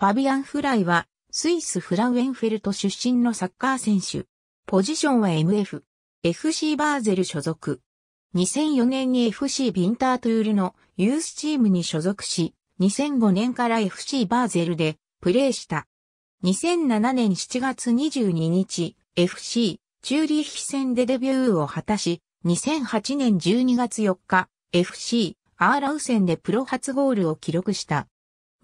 ファビアン・フライは、スイス・フラウエンフェルト出身のサッカー選手。ポジションは MF。FC バーゼル所属。2004年に FC ビンタートゥールのユースチームに所属し、2005年から FC バーゼルでプレーした。2007年7月22日、FC チューリッヒ戦でデビューを果たし、2008年12月4日、FC アーラウ戦でプロ初ゴールを記録した。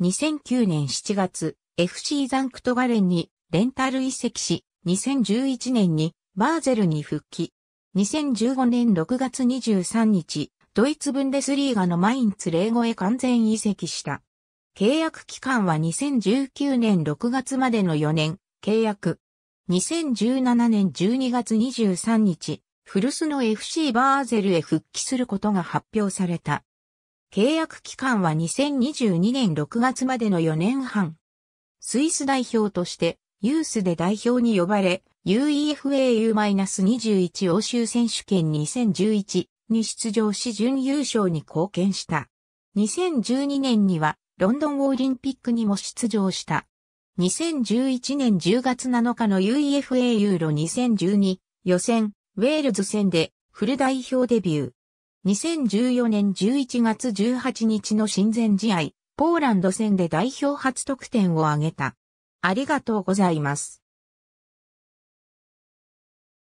2009年7月、FC ザンクトガレンにレンタル移籍し、2011年にバーゼルに復帰。2015年6月23日、ドイツブンデスリーガのマインツー語へ完全移籍した。契約期間は2019年6月までの4年、契約。2017年12月23日、古巣の FC バーゼルへ復帰することが発表された。契約期間は2022年6月までの4年半。スイス代表としてユースで代表に呼ばれ、UEFAU-21 欧州選手権2011に出場し準優勝に貢献した。2012年にはロンドンオリンピックにも出場した。2011年10月7日の UEFA ユーロ2012予選ウェールズ戦でフル代表デビュー。2014年11月18日の親善試合、ポーランド戦で代表初得点を挙げた。ありがとうございます。